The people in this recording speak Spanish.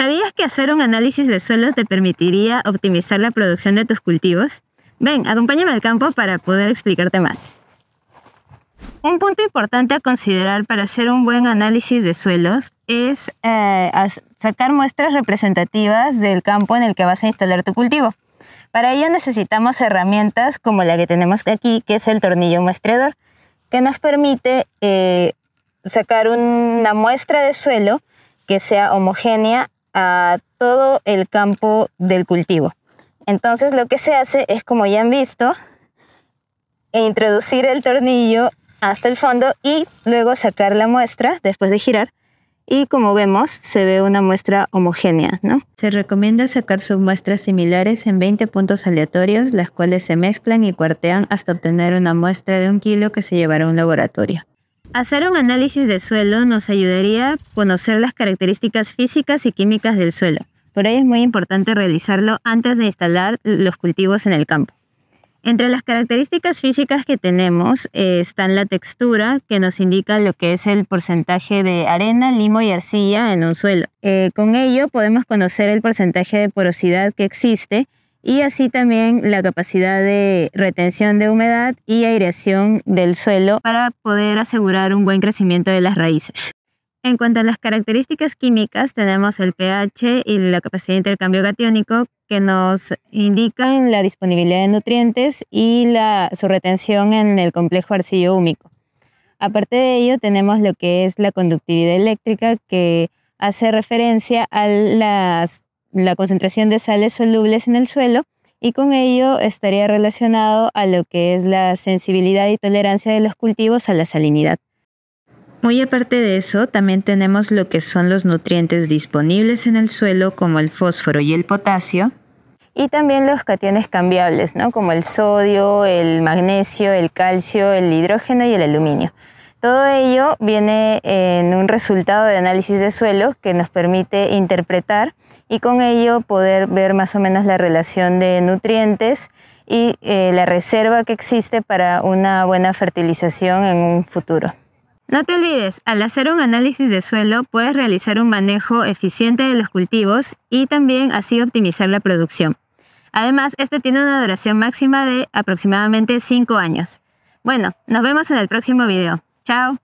¿Sabías que hacer un análisis de suelos te permitiría optimizar la producción de tus cultivos? Ven, acompáñame al campo para poder explicarte más. Un punto importante a considerar para hacer un buen análisis de suelos es eh, sacar muestras representativas del campo en el que vas a instalar tu cultivo. Para ello necesitamos herramientas como la que tenemos aquí, que es el tornillo muestreador, que nos permite eh, sacar una muestra de suelo que sea homogénea a todo el campo del cultivo. Entonces lo que se hace es, como ya han visto, introducir el tornillo hasta el fondo y luego sacar la muestra después de girar. Y como vemos, se ve una muestra homogénea, ¿no? Se recomienda sacar muestras similares en 20 puntos aleatorios, las cuales se mezclan y cuartean hasta obtener una muestra de un kilo que se llevará a un laboratorio. Hacer un análisis de suelo nos ayudaría a conocer las características físicas y químicas del suelo. Por ello es muy importante realizarlo antes de instalar los cultivos en el campo. Entre las características físicas que tenemos eh, están la textura, que nos indica lo que es el porcentaje de arena, limo y arcilla en un suelo. Eh, con ello podemos conocer el porcentaje de porosidad que existe y así también la capacidad de retención de humedad y aireación del suelo para poder asegurar un buen crecimiento de las raíces. En cuanto a las características químicas, tenemos el pH y la capacidad de intercambio catiónico que nos indican la disponibilidad de nutrientes y la, su retención en el complejo arcillo húmico. Aparte de ello, tenemos lo que es la conductividad eléctrica que hace referencia a las la concentración de sales solubles en el suelo y con ello estaría relacionado a lo que es la sensibilidad y tolerancia de los cultivos a la salinidad. Muy aparte de eso, también tenemos lo que son los nutrientes disponibles en el suelo como el fósforo y el potasio. Y también los cationes cambiables, ¿no? como el sodio, el magnesio, el calcio, el hidrógeno y el aluminio. Todo ello viene en un resultado de análisis de suelo que nos permite interpretar y con ello poder ver más o menos la relación de nutrientes y eh, la reserva que existe para una buena fertilización en un futuro. No te olvides, al hacer un análisis de suelo puedes realizar un manejo eficiente de los cultivos y también así optimizar la producción. Además, este tiene una duración máxima de aproximadamente 5 años. Bueno, nos vemos en el próximo video. Chao.